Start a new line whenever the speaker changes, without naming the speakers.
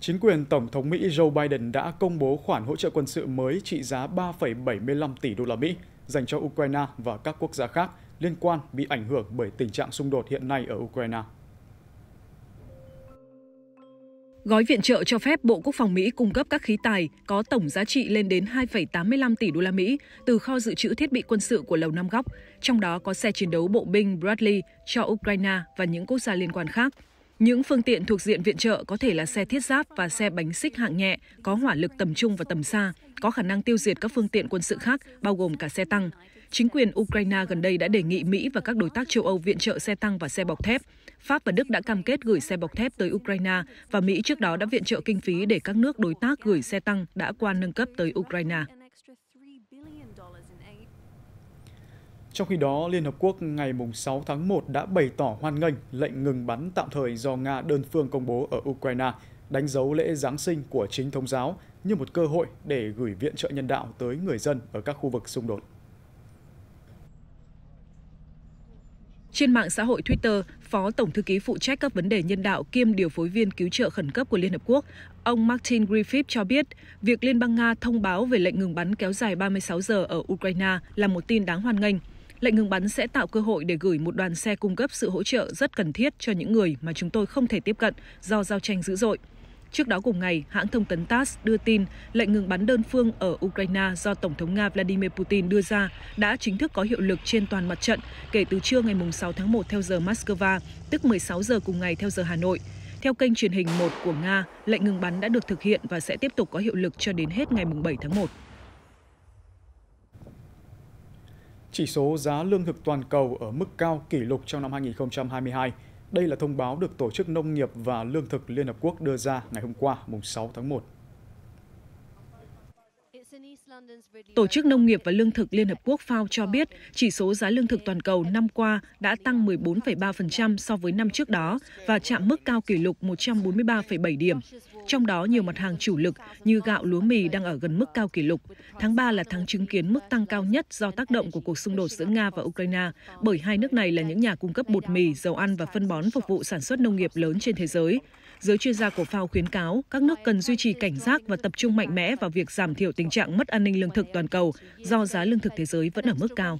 Chính quyền Tổng thống Mỹ Joe Biden đã công bố khoản hỗ trợ quân sự mới trị giá 3,75 tỷ đô la Mỹ dành cho Ukraine và các quốc gia khác liên quan bị ảnh hưởng bởi tình trạng xung đột hiện nay ở Ukraine.
Gói viện trợ cho phép Bộ Quốc phòng Mỹ cung cấp các khí tài có tổng giá trị lên đến 2,85 tỷ đô la Mỹ từ kho dự trữ thiết bị quân sự của Lầu Năm Góc, trong đó có xe chiến đấu bộ binh Bradley cho Ukraine và những quốc gia liên quan khác. Những phương tiện thuộc diện viện trợ có thể là xe thiết giáp và xe bánh xích hạng nhẹ, có hỏa lực tầm trung và tầm xa, có khả năng tiêu diệt các phương tiện quân sự khác, bao gồm cả xe tăng. Chính quyền Ukraine gần đây đã đề nghị Mỹ và các đối tác châu Âu viện trợ xe tăng và xe bọc thép. Pháp và Đức đã cam kết gửi xe bọc thép tới Ukraine và Mỹ trước đó đã viện trợ kinh phí để các nước đối tác gửi xe tăng đã qua nâng cấp tới Ukraine.
Trong khi đó, Liên Hợp Quốc ngày 6 tháng 1 đã bày tỏ hoan nghênh lệnh ngừng bắn tạm thời do Nga đơn phương công bố ở Ukraine, đánh dấu lễ Giáng sinh của chính thống giáo như một cơ hội để gửi viện trợ nhân đạo tới người dân ở các khu vực xung đột.
Trên mạng xã hội Twitter, Phó Tổng thư ký phụ trách các vấn đề nhân đạo kiêm điều phối viên cứu trợ khẩn cấp của Liên Hợp Quốc, ông Martin Griffith cho biết, việc Liên bang Nga thông báo về lệnh ngừng bắn kéo dài 36 giờ ở Ukraine là một tin đáng hoan nghênh. Lệnh ngừng bắn sẽ tạo cơ hội để gửi một đoàn xe cung cấp sự hỗ trợ rất cần thiết cho những người mà chúng tôi không thể tiếp cận do giao tranh dữ dội. Trước đó cùng ngày, hãng thông tấn TASS đưa tin lệnh ngừng bắn đơn phương ở Ukraine do Tổng thống Nga Vladimir Putin đưa ra đã chính thức có hiệu lực trên toàn mặt trận kể từ trưa ngày 6 tháng 1 theo giờ Moscow, tức 16 giờ cùng ngày theo giờ Hà Nội. Theo kênh truyền hình 1 của Nga, lệnh ngừng bắn đã được thực hiện và sẽ tiếp tục có hiệu lực cho đến hết ngày 7 tháng 1.
chỉ số giá lương thực toàn cầu ở mức cao kỷ lục trong năm 2022. Đây là thông báo được Tổ chức Nông nghiệp và Lương thực Liên Hợp Quốc đưa ra ngày hôm qua, mùng 6 tháng 1. Tổ
chức Nông nghiệp và Lương thực Liên Hợp Quốc FAO cho biết chỉ số giá lương thực toàn cầu năm qua đã tăng 14,3% so với năm trước đó và chạm mức cao kỷ lục 143,7 điểm. Trong đó nhiều mặt hàng chủ lực như gạo lúa mì đang ở gần mức cao kỷ lục. Tháng 3 là tháng chứng kiến mức tăng cao nhất do tác động của cuộc xung đột giữa Nga và Ukraine, bởi hai nước này là những nhà cung cấp bột mì, dầu ăn và phân bón phục vụ sản xuất nông nghiệp lớn trên thế giới. Giới chuyên gia của FAO khuyến cáo các nước cần duy trì cảnh giác và tập trung mạnh mẽ vào việc giảm thiểu tình trạng trạng mất an ninh lương thực toàn cầu do giá lương thực thế giới vẫn ở mức cao.